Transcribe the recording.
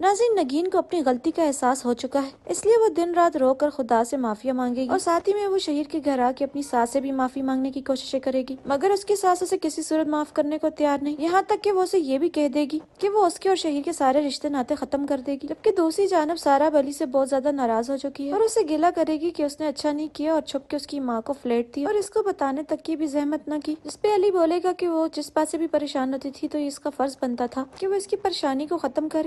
नाजिन नगीन को अपनी गलती का एहसास हो चुका है इसलिए वो दिन रात रो कर खुदा से माफिया मांगेगी और साथ ही में वो शहीर के घर आके अपनी सास से भी माफी मांगने की कोशिशें करेगी मगर उसकी सास उसे किसी सूरत माफ करने को तैयार नहीं यहाँ तक कि वो उसे ये भी कह देगी कि वो उसके और शहीर के सारे रिश्ते नाते खत्म कर देगी जबकि दूसरी जानब सारा बली से बहुत ज्यादा नाराज हो चुकी है और उसे गिला करेगी की उसने अच्छा नहीं किया और छुप के उसकी माँ को फ्लेट थी और इसको बताने तक की भी जहमत न की जिसपे अली बोलेगा की वो जिस बात से भी परेशान होती थी तो इसका फर्ज बनता था की वो इसकी परेशानी को खत्म करे